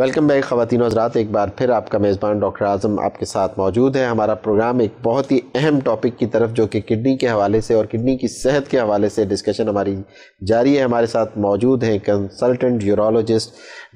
Welcome back ख़वान हजरात एक बार फिर आपका मेज़बान डॉक्टर आज़म आपके साथ मौजूद है हमारा प्रोग्राम एक बहुत ही अहम टॉपिक की तरफ जो कि किडनी के हवाले से और किडनी की सेहत के हवाले से डिस्कशन हमारी जारी है हमारे साथ मौजूद हैं consultant urologist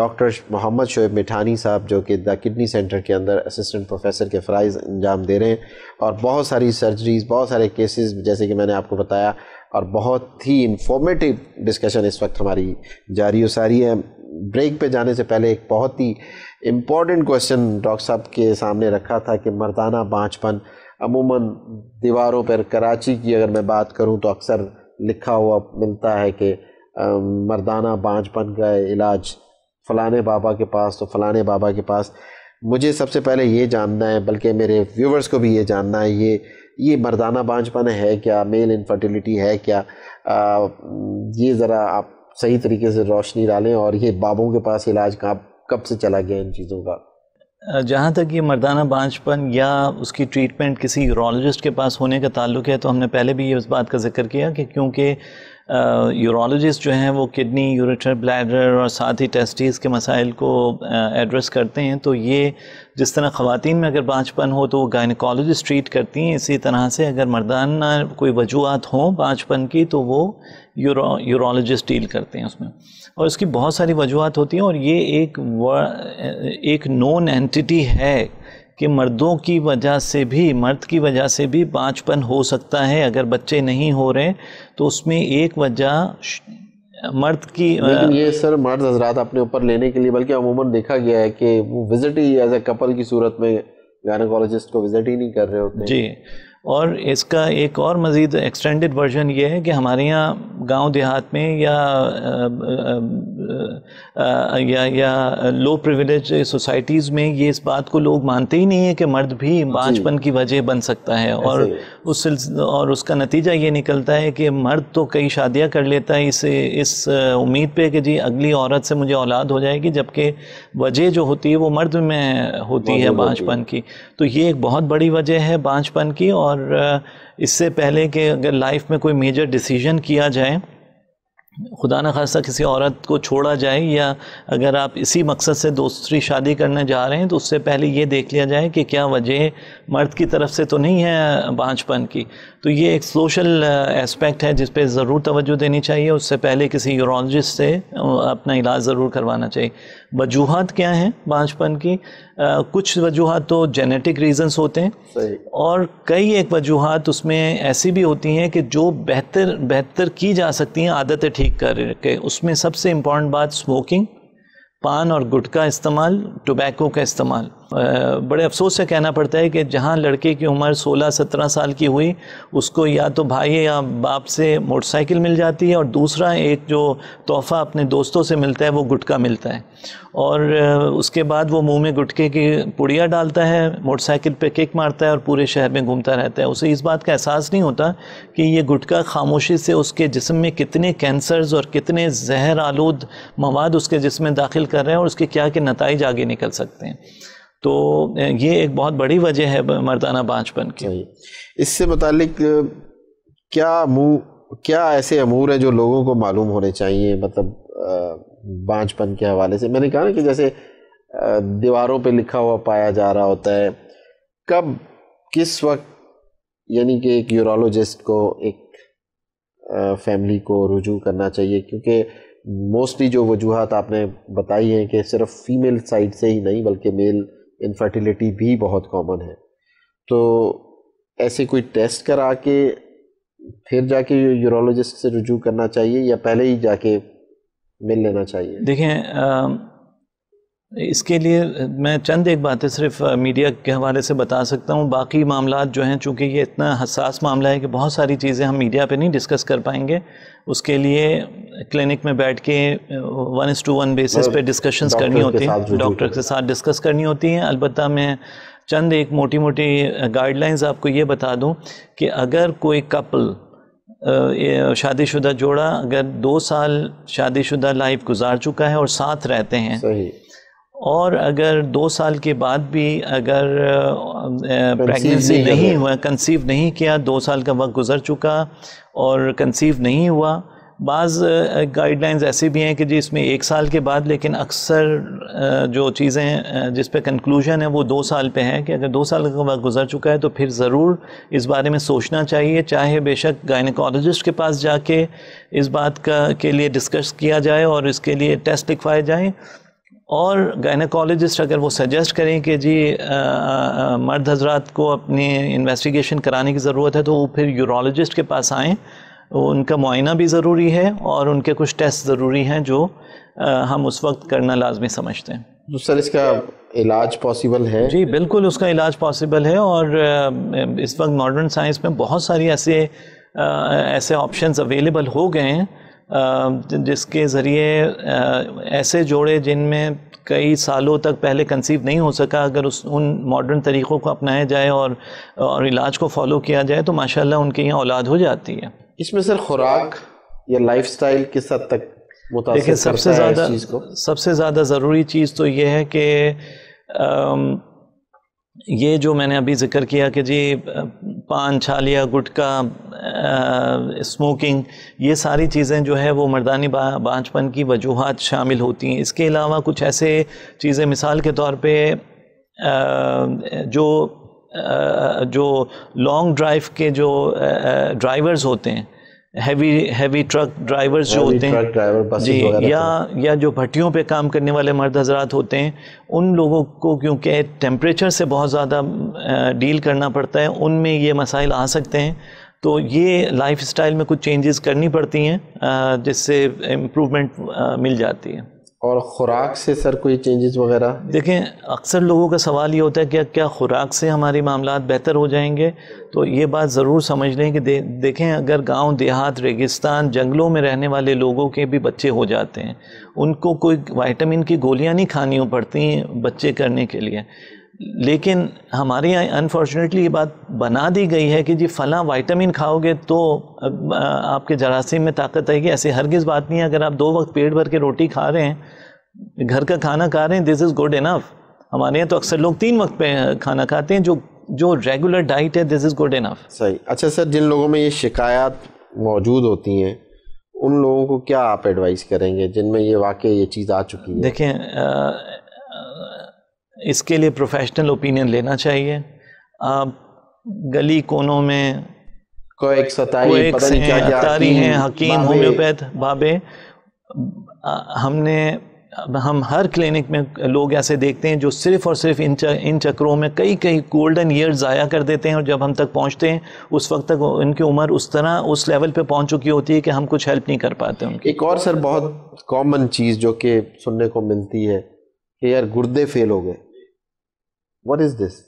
doctor Mohammad Shoaib Mithani sahab जो कि द किडनी सेंटर के अंदर असिस्टेंट प्रोफेसर के फ़राइज़ अंजाम दे रहे हैं और बहुत सारी सर्जरीज़ बहुत सारे केसेस जैसे कि मैंने आपको बताया और बहुत ही इन्फॉर्मेटिव डिस्कशन इस वक्त हमारी जारी उसारी है ब्रेक पे जाने से पहले एक बहुत ही इम्पॉर्टेंट क्वेश्चन डॉक्टर साहब के सामने रखा था कि मर्दाना बाँचपन अमूमन दीवारों पर कराची की अगर मैं बात करूं तो अक्सर लिखा हुआ मिलता है कि मर्दाना बाँचपन का इलाज फ़लाने बाबा के पास तो फ़लाने बाबा के पास मुझे सबसे पहले ये जानना है बल्कि मेरे व्यूवर्स को भी ये जानना है ये ये मर्दाना बाँचपन है क्या मेल इनफर्टिलिटी है क्या आ, ये ज़रा आप सही तरीके से रोशनी डालें और ये बाबों के पास इलाज कहाँ कब से चला गया इन चीज़ों का जहाँ तक ये मर्दाना बांझपन या उसकी ट्रीटमेंट किसी यूरोलॉजिस्ट के पास होने का ताल्लुक है तो हमने पहले भी ये उस बात का जिक्र किया कि क्योंकि यूरोलॉजिस्ट जो हैं वो किडनी यूरेटर ब्लैडर और साथ ही टेस्टिस के मसाइल को एड्रेस करते हैं तो ये जिस तरह ख़वान में अगर बाँचपन हो तो वो गायनकोलॉजिस्ट ट्रीट करती हैं इसी तरह से अगर मर्दाना कोई वजूहत हों बाँचपन की तो वो यूरो यूरोलॉजिस्ट डील करते हैं उसमें और इसकी बहुत सारी वजूहत होती हैं और ये एक एक नोन एंटिटी है कि मर्दों की वजह से भी मर्द की वजह से भी बाँचपन हो सकता है अगर बच्चे नहीं हो रहे तो उसमें एक वजह मर्द की लेकिन ये सर मर्द हजरात अपने ऊपर लेने के लिए बल्कि अमूमन देखा गया है कि वो विजिट ही एज ए कपल की सूरत में गायनकोलॉजिस्ट को विजिट ही नहीं कर रहे होते जी और इसका एक और मज़ीद एक्सटेंडेड वर्जन ये है कि हमारे यहाँ गांव देहात में या या या लो प्रिविलेज सोसाइटीज़ में ये इस बात को लोग मानते ही नहीं है कि मर्द भी बाँचपन की वजह बन सकता है और उस और उसका नतीजा ये निकलता है कि मर्द तो कई शादियाँ कर लेता है इस इस उम्मीद पे कि जी अगली औरत से मुझे औलाद हो जाएगी जबकि वजह जो होती है वो मर्द में होती है बाँचपन की तो ये एक बहुत बड़ी वजह है बाँचपन की और और इससे पहले कि अगर लाइफ में कोई मेजर डिसीजन किया जाए खुदा न खासा किसी औरत को छोड़ा जाए या अगर आप इसी मकसद से दूसरी शादी करने जा रहे हैं तो उससे पहले ये देख लिया जाए कि क्या वजह मर्द की तरफ से तो नहीं है बाँचपन की तो ये एक सोशल एस्पेक्ट है जिस पर ज़रूर तवज्जो देनी चाहिए उससे पहले किसी यूरोलॉजिस्ट से अपना इलाज ज़रूर करवाना चाहिए वजूहत क्या हैं बांझपन की आ, कुछ वजूहत तो जेनेटिक रीजंस होते हैं और कई एक वजूहत उसमें ऐसी भी होती हैं कि जो बेहतर बेहतर की जा सकती हैं आदतें ठीक करके उसमें सबसे इम्पॉर्टेंट बात स्मोकिंग पान और गुटखा इस्तेमाल टोबैको का इस्तेमाल बड़े अफसोस से कहना पड़ता है कि जहाँ लड़के की उम्र 16-17 साल की हुई उसको या तो भाई या बाप से मोटरसाइकिल मिल जाती है और दूसरा एक जो तोहफ़ा अपने दोस्तों से मिलता है वो गुटका मिलता है और उसके बाद वो मुंह में गुटके की पुड़िया डालता है मोटरसाइकिल पे किक मारता है और पूरे शहर में घूमता रहता है उसे इस बात का एहसास नहीं होता कि ये गुटका खामोशी से उसके जिसम में कितने कैंसर्स और कितने जहर आलूद मवाद उसके जिसम में दाखिल कर रहे हैं और उसके क्या के नतज आगे निकल सकते हैं तो ये एक बहुत बड़ी वजह है मर्दाना बाँचपन की इससे मतलब क्या मुँह क्या ऐसे अमूर हैं जो लोगों को मालूम होने चाहिए मतलब बाँचपन के हवाले से मैंने कहा ना कि जैसे दीवारों पे लिखा हुआ पाया जा रहा होता है कब किस वक्त यानी कि एक यूरोलॉजिस्ट को एक फैमिली को रुजू करना चाहिए क्योंकि मोस्टली जो वजूहत आपने बताई हैं कि सिर्फ फीमेल साइड से ही नहीं बल्कि मेल इनफर्टिलिटी भी बहुत कॉमन है तो ऐसे कोई टेस्ट करा के फिर जाके यूरोलॉजिस्ट से रुजू करना चाहिए या पहले ही जाके मिल लेना चाहिए देखें इसके लिए मैं चंद एक बातें सिर्फ मीडिया के हवाले से बता सकता हूँ बाकी मामला जो हैं चूँकि ये इतना हसास मामला है कि बहुत सारी चीज़ें हम मीडिया पे नहीं डिस्कस कर पाएंगे उसके लिए क्लिनिक में बैठ के one is to one basis पे डिस्कशंस करनी होती हैं डॉक्टर के साथ डिस्कस करनी होती हैं अलबत् मैं चंद एक मोटी मोटी गाइडलाइंस आपको ये बता दूँ कि अगर कोई कपल शादीशुदा जोड़ा अगर दो साल शादीशुदा लाइफ गुजार चुका है और साथ रहते हैं और अगर दो साल के बाद भी अगर प्रेगनेंसी नहीं हुआ कंसीव नहीं किया दो साल का वक्त गुजर चुका और कंसीव नहीं हुआ बाज़ गाइडलाइंस ऐसी भी हैं कि जी इसमें एक साल के बाद लेकिन अक्सर जो चीज़ें जिस पे कंक्लूजन है वो दो साल पे है कि अगर दो साल का वक्त गुजर चुका है तो फिर ज़रूर इस बारे में सोचना चाहिए चाहे बेशक गायनकोलॉजिस्ट के पास जाके इस बात का के लिए डिस्कस किया जाए और इसके लिए टेस्ट लिखवाए जाएँ और गायनकोलॉजिस्ट अगर वो सजेस्ट करें कि जी आ, आ, मर्द हजरात को अपनी इन्वेस्टिगेशन कराने की ज़रूरत है तो वो फिर यूरोलॉजिस्ट के पास आएँ उनका मुआयना भी ज़रूरी है और उनके कुछ टेस्ट ज़रूरी हैं जो आ, हम उस वक्त करना लाजमी समझते हैं तो सर इसका इलाज पॉसिबल है जी बिल्कुल उसका इलाज पॉसिबल है और इस वक्त मॉडर्न साइंस में बहुत सारी ऐसे ऐसे ऑप्शंस अवेलेबल हो गए हैं जिसके ज़रिए ऐसे जोड़े जिनमें कई सालों तक पहले कंसीव नहीं हो सका अगर उस उन मॉडर्न तरीक़ों को अपनाया जाए और और इलाज को फॉलो किया जाए तो माशाल्लाह उनके यहाँ औलाद हो जाती है इसमें सर खुराक या लाइफस्टाइल किस हद तक देखिए सबसे ज़्यादा सबसे ज़्यादा ज़रूरी चीज़ तो ये है कि ये जो मैंने अभी ज़िक्र किया कि जी पान छालिया गुटका स्मोकिंग ये सारी चीज़ें जो है वो मर्दानी बाँचपन की वजूहत शामिल होती हैं इसके अलावा कुछ ऐसे चीज़ें मिसाल के तौर पे आ, जो आ, जो लॉन्ग ड्राइव के जो ड्राइवर्स होते हैं हैवी हैवी ट्रक ड्राइवर्स जो होते हैं ड्राइवर जी तो। या या जो भट्टियों पे काम करने वाले मर्द हजरात होते हैं उन लोगों को क्योंकि टेम्परेचर से बहुत ज़्यादा डील करना पड़ता है उनमें ये मसाइल आ सकते हैं तो ये लाइफ स्टाइल में कुछ चेंजेस करनी पड़ती हैं जिससे इम्प्रूवमेंट मिल जाती है और ख़ुराक से सर कोई चेंजेस वगैरह देखें अक्सर लोगों का सवाल ये होता है कि क्या ख़ुराक से हमारे मामला बेहतर हो जाएंगे तो ये बात ज़रूर समझ लें कि दे, देखें अगर गांव देहात रेगिस्तान जंगलों में रहने वाले लोगों के भी बच्चे हो जाते हैं उनको कोई वाइटामिन की गोलियां नहीं खानी पड़ती बच्चे करने के लिए लेकिन हमारे यहाँ अनफॉर्चुनेटली ये बात बना दी गई है कि जी फला वाइटामिन खाओगे तो आपके जरासीम में ताकत आएगी ऐसी हरगिज़ बात नहीं है अगर आप दो वक्त पेट भर के रोटी खा रहे हैं घर का खाना खा रहे हैं दिस इज़ गुड इनफ हमारे यहाँ तो अक्सर लोग तीन वक्त पे खाना खाते हैं जो जो रेगुलर डाइट है दिस इज़ गुड इनफ सही अच्छा सर जिन लोगों में ये शिकायत मौजूद होती हैं उन लोगों को क्या आप एडवाइस करेंगे जिनमें ये वाकई ये चीज़ आ चुकी है देखें इसके लिए प्रोफेशनल ओपिनियन लेना चाहिए आप गली कोनों में कोएक सतारी पता नहीं क्या अतारी हैं हकीम होम्योपैथ बाबे हमने हम हर क्लिनिक में लोग ऐसे देखते हैं जो सिर्फ और सिर्फ इन चक, इन चक्रों में कई कई गोल्डन ईयर ज़ाया कर देते हैं और जब हम तक पहुंचते हैं उस वक्त तक इनकी उम्र उस तरह उस लेवल पे पहुंच चुकी होती है कि हम कुछ हेल्प नहीं कर पाते उनकी एक और सर बहुत कॉमन चीज़ जो कि सुनने को मिलती है कि यार गुर्दे फेल हो गए वट इज़ दिस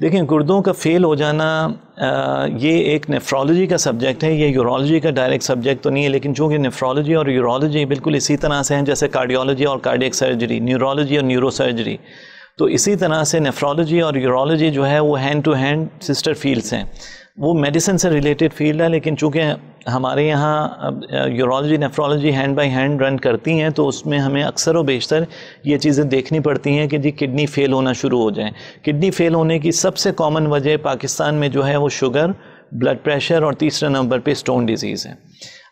देखें गुर्दों का फेल हो जाना आ, ये एक नेफ्रोलॉजी का सब्जेक्ट है ये यूरोलॉजी का डायरेक्ट सब्जेक्ट तो नहीं है लेकिन चूँकि नेफ्रोलॉजी और यूरोलॉजी बिल्कुल इसी तरह से हैं जैसे कार्डियोलॉजी और कार्डियक सर्जरी न्यूरोलॉजी और न्यूरो सर्जरी तो इसी तरह से नेफ्रोलॉजी और यूरोलॉजी जो है वो hand to hand sister fields हैं वो मेडिसिन से रिलेटेड फील्ड है लेकिन चूँकि हमारे यहाँ urology nephrology hand by hand run करती हैं तो उसमें हमें अक्सर व बेशतर ये चीज़ें देखनी पड़ती हैं कि जी किडनी फ़ेल होना शुरू हो जाए किडनी फ़ेल होने की सबसे कॉमन वजह पाकिस्तान में जो है वो शुगर ब्लड प्रेशर और तीसरे नंबर पे स्टोन डिजीज़ है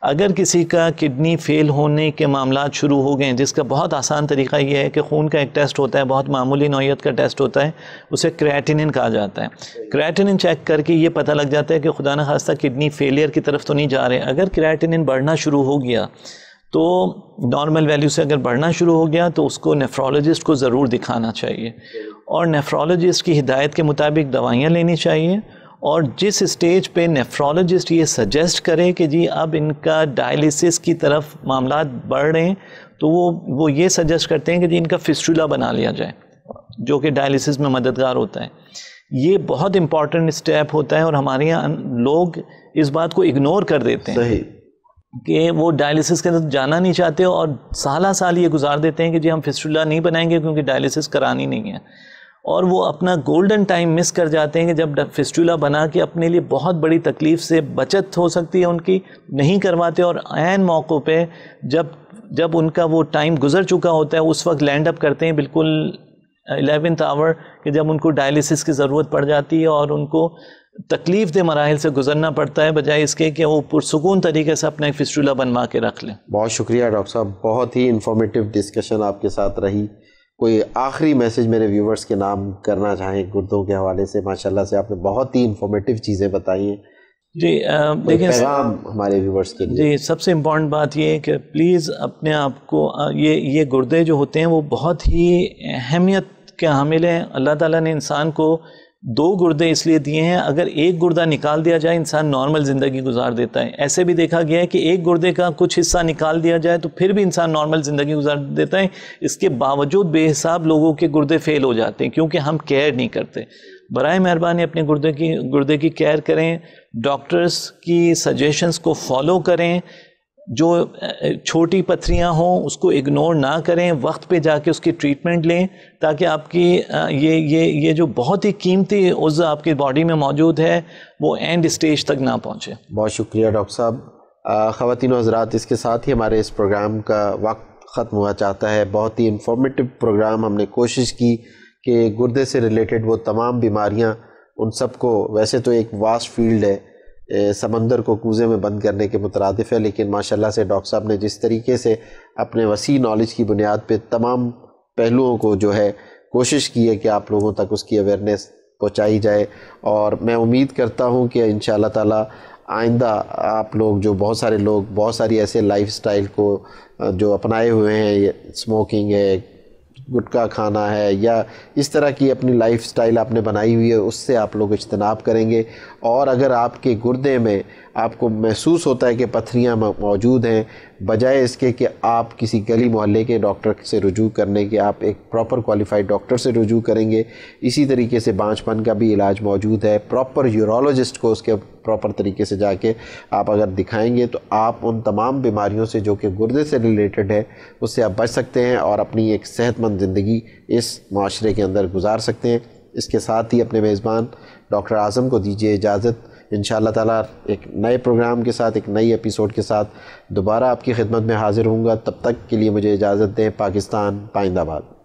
अगर किसी का किडनी फेल होने के मामला शुरू हो गए जिसका बहुत आसान तरीका यह है कि खून का एक टेस्ट होता है बहुत मामूली नौीयत का टेस्ट होता है उसे क्रेटिनिन कहा जाता है क्रेटिनिन चेक करके ये पता लग जाता है कि खुदा न खास्ता किडनी फेलियर की तरफ तो नहीं जा रहे अगर क्रेटिनिन बढ़ना शुरू हो गया तो नॉर्मल वैल्यू से अगर बढ़ना शुरू हो गया तो उसको नेफ्रोलॉजिस्ट को ज़रूर दिखाना चाहिए और नेफ्रोलॉजिस्ट की हिदायत के मुताबिक दवाइयाँ लेनी चाहिए और जिस स्टेज पे नेफ्रोलॉजिस्ट ये सजेस्ट करें कि जी अब इनका डायलिसिस की तरफ मामला बढ़ रहे हैं तो वो वो ये सजेस्ट करते हैं कि जी इनका फिस्टूला बना लिया जाए जो कि डायलिसिस में मददगार होता है ये बहुत इंपॉर्टेंट स्टेप होता है और हमारे यहाँ लोग इस बात को इग्नोर कर देते हैं सही कि वो डायलिसिस के अंदर जाना नहीं चाहते और साल साल ये गुजार देते हैं कि जी हम फिस्टूला नहीं बनाएंगे क्योंकि डायलिसिस करानी नहीं है और वो अपना गोल्डन टाइम मिस कर जाते हैं कि जब फिस्टूला बना के अपने लिए बहुत बड़ी तकलीफ़ से बचत हो सकती है उनकी नहीं करवाते और आन मौक़ों पे जब जब उनका वो टाइम गुजर चुका होता है उस वक्त लैंड अप करते हैं बिल्कुल एलेवेंथ आवर कि जब उनको डायलिसिस की ज़रूरत पड़ जाती है और उनको तकलीफ दे मराहल से गुजरना पड़ता है बजाय इसके कि वो पुरसकून तरीके से अपना एक फिस्टूला बनवा के रख लें बहुत शुक्रिया डॉक्टर साहब बहुत ही इन्फॉर्मेटिव डिस्कशन आपके साथ रही कोई आखिरी मैसेज मेरे व्यूवर्स के नाम करना चाहें गुर्दों के हवाले से माशाल्लाह से आपने बहुत ही इंफॉर्मेटिव चीज़ें बताई हैं जी देखिए पैगाम हमारे व्यूवर्स के लिए जी सबसे इम्पॉर्टेंट बात ये है कि प्लीज़ अपने आप को ये ये गुर्दे जो होते हैं वो बहुत ही अहमियत के हामिल हैं अल्लाह ताला ने इंसान को दो गुर्दे इसलिए दिए हैं अगर एक गुर्दा निकाल दिया जाए इंसान नॉर्मल ज़िंदगी गुजार देता है ऐसे भी देखा गया है कि एक गुर्दे का कुछ हिस्सा निकाल दिया जाए तो फिर भी इंसान नॉर्मल ज़िंदगी गुजार देता है इसके बावजूद बेहिसाब लोगों के गुर्दे फेल हो जाते हैं क्योंकि हम केयर नहीं करते बर मेहरबानी अपने गुर्दे की गुर्दे की केयर करें डॉक्टर्स की सजेशंस को फॉलो करें जो छोटी पथरियाँ हों उसको इग्नोर ना करें वक्त पे जाके उसकी ट्रीटमेंट लें ताकि आपकी ये ये ये जो बहुत ही कीमती उज़ आपकी बॉडी में मौजूद है वो एंड स्टेज तक ना पहुँचे बहुत शुक्रिया डॉक्टर साहब ख़वान हजरात इसके साथ ही हमारे इस प्रोग्राम का वक्त ख़त्म हुआ चाहता है बहुत ही इंफॉर्मेटिव प्रोग्राम हमने कोशिश की कि गुर्दे से रिलेटेड वो तमाम बीमारियाँ उन सबको वैसे तो एक वास्ट फील्ड है समंदर को कूजे में बंद करने के मुतरदफ़ है लेकिन माशाल्लाह से डॉक्टर साहब ने जिस तरीके से अपने वसी नॉलेज की बुनियाद पे तमाम पहलुओं को जो है कोशिश की है कि आप लोगों तक उसकी अवेयरनेस पहुँचाई जाए और मैं उम्मीद करता हूँ कि इन ताला आइंदा आप लोग जो बहुत सारे लोग बहुत सारी ऐसे लाइफ स्टाइल को जो अपनाए हुए हैं स्मोकिंग है गुटखा खाना है या इस तरह की अपनी लाइफ स्टाइल आपने बनाई हुई है उससे आप लोग इजतनाब करेंगे और अगर आपके गुर्दे में आपको महसूस होता है कि पथरियाँ मौजूद हैं बजाय इसके कि आप किसी गली मोहल्ले के डॉक्टर से रुजू करने के आप एक प्रॉपर क्वालिफाइड डॉक्टर से रुजू करेंगे इसी तरीके से बाँचपन का भी इलाज मौजूद है प्रॉपर यूरोलॉजिस्ट को उसके प्रॉपर तरीके से जाके आप अगर दिखाएंगे तो आप उन तमाम बीमारियों से जो कि गुर्दे से रिलेटेड है उससे आप बच सकते हैं और अपनी एक सेहतमंद ज़िंदगी इस माशरे के अंदर गुजार सकते हैं इसके साथ ही अपने मेज़बान डॉक्टर आज़म को दीजिए इजाज़त इन ताला एक नए प्रोग्राम के साथ एक नई एपिसोड के साथ दोबारा आपकी खिदमत में हाज़िर हूँगा तब तक के लिए मुझे इजाज़त दें पाकिस्तान पाइंदाबाद